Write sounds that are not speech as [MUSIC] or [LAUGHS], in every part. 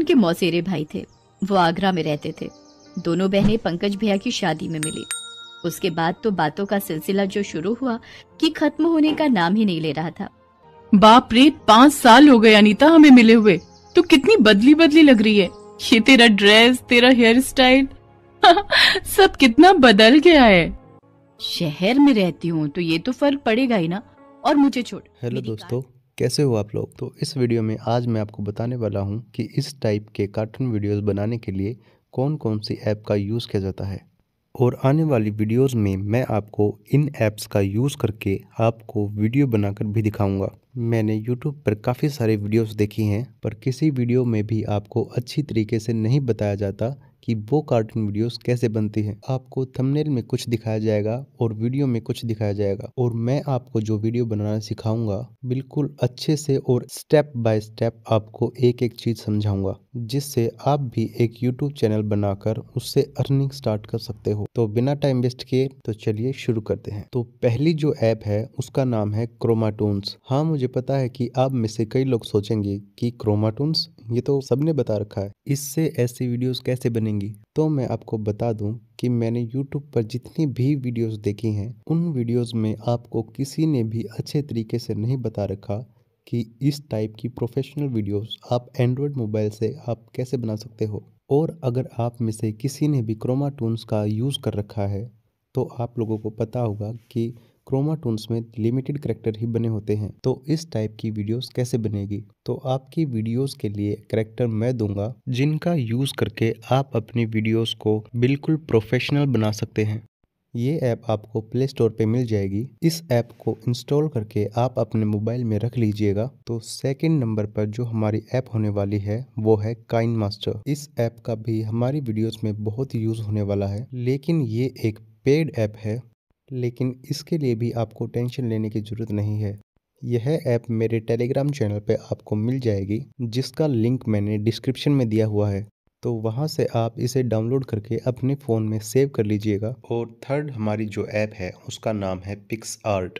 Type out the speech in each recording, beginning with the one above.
उनके मौसेरे भाई थे वो आगरा में रहते थे दोनों बहनें पंकज भैया की शादी में मिली उसके बाद तो बातों का सिलसिला जो शुरू हुआ कि खत्म होने का नाम ही नहीं ले रहा था बाप रे पाँच साल हो गए अनीता हमें मिले हुए तो कितनी बदली बदली लग रही है ये तेरा ड्रेस तेरा हेयर स्टाइल [LAUGHS] सब कितना बदल गया है शहर में रहती हूँ तो ये तो फर्क पड़ेगा ही ना और मुझे छोड़ हेलो दोस्तों कैसे हो आप लोग तो इस वीडियो में आज मैं आपको बताने वाला हूँ कि इस टाइप के कार्टून वीडियोस बनाने के लिए कौन कौन सी ऐप का यूज़ किया जाता है और आने वाली वीडियोस में मैं आपको इन ऐप्स का यूज़ करके आपको वीडियो बनाकर भी दिखाऊंगा मैंने यूट्यूब पर काफ़ी सारे वीडियोस देखी हैं पर किसी वीडियो में भी आपको अच्छी तरीके से नहीं बताया जाता कि वो कार्टून वीडियोस कैसे बनती है आपको थंबनेल में कुछ दिखाया जाएगा और वीडियो में कुछ दिखाया जाएगा और मैं आपको जो वीडियो बनाना सिखाऊंगा बिल्कुल अच्छे से और स्टेप बाय स्टेप आपको एक एक चीज समझाऊंगा जिससे आप भी एक यूट्यूब चैनल बनाकर उससे अर्निंग स्टार्ट कर सकते हो तो बिना टाइम वेस्ट किए तो चलिए शुरू करते हैं तो पहली जो ऐप है उसका नाम है क्रोमाटून्स हाँ मुझे पता है कि आप में से कई लोग सोचेंगे कि क्रोमाटून्स ये तो सबने बता रखा है इससे ऐसी वीडियोस कैसे बनेंगे होंगी तो मैं आपको बता दूं कि मैंने YouTube पर जितनी भी वीडियोस देखी हैं उन वीडियोस में आपको किसी ने भी अच्छे तरीके से नहीं बता रखा कि इस टाइप की प्रोफेशनल वीडियोस आप एंड्रॉयड मोबाइल से आप कैसे बना सकते हो और अगर आप में से किसी ने भी क्रोमा टून्स का यूज़ कर रखा है तो आप लोगों को पता होगा कि क्रोमाटोन्स में लिमिटेड करेक्टर ही बने होते हैं तो इस टाइप की वीडियोस कैसे बनेगी तो आपकी वीडियोस के लिए करेक्टर मैं दूंगा जिनका यूज करके आप अपनी वीडियोस को बिल्कुल प्रोफेशनल बना सकते हैं ये ऐप आपको प्ले स्टोर पे मिल जाएगी इस ऐप को इंस्टॉल करके आप अपने मोबाइल में रख लीजिएगा तो सेकंड नंबर पर जो हमारी ऐप होने वाली है वो है काइन मास्टर इस ऐप का भी हमारी वीडियोस में बहुत यूज़ होने वाला है लेकिन ये एक पेड ऐप है लेकिन इसके लिए भी आपको टेंशन लेने की ज़रूरत नहीं है यह ऐप मेरे टेलीग्राम चैनल पर आपको मिल जाएगी जिसका लिंक मैंने डिस्क्रिप्शन में दिया हुआ है तो वहाँ से आप इसे डाउनलोड करके अपने फ़ोन में सेव कर लीजिएगा और थर्ड हमारी जो ऐप है उसका नाम है पिक्स आर्ट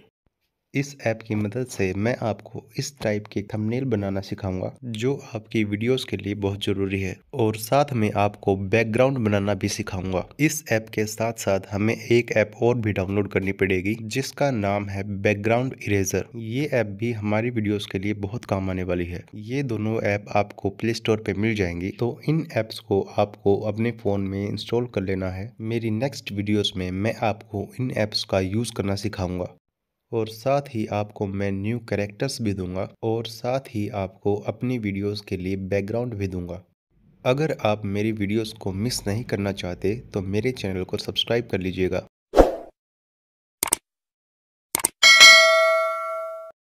इस ऐप की मदद से मैं आपको इस टाइप के थंबनेल बनाना सिखाऊंगा जो आपकी वीडियोस के लिए बहुत ज़रूरी है और साथ में आपको बैकग्राउंड बनाना भी सिखाऊंगा इस ऐप के साथ साथ हमें एक ऐप और भी डाउनलोड करनी पड़ेगी जिसका नाम है बैकग्राउंड इरेजर ये ऐप भी हमारी वीडियोस के लिए बहुत काम आने वाली है ये दोनों ऐप आपको प्ले स्टोर पे मिल जाएंगी तो इन ऐप्स को आपको अपने फ़ोन में इंस्टॉल कर लेना है मेरी नेक्स्ट वीडियोज़ में मैं आपको इन ऐप्स का यूज़ करना सिखाऊंगा और साथ ही आपको मैं न्यू करेक्टर्स भी दूंगा और साथ ही आपको अपनी वीडियोस के लिए बैकग्राउंड भी दूंगा अगर आप मेरी वीडियोस को मिस नहीं करना चाहते तो मेरे चैनल को सब्सक्राइब कर लीजिएगा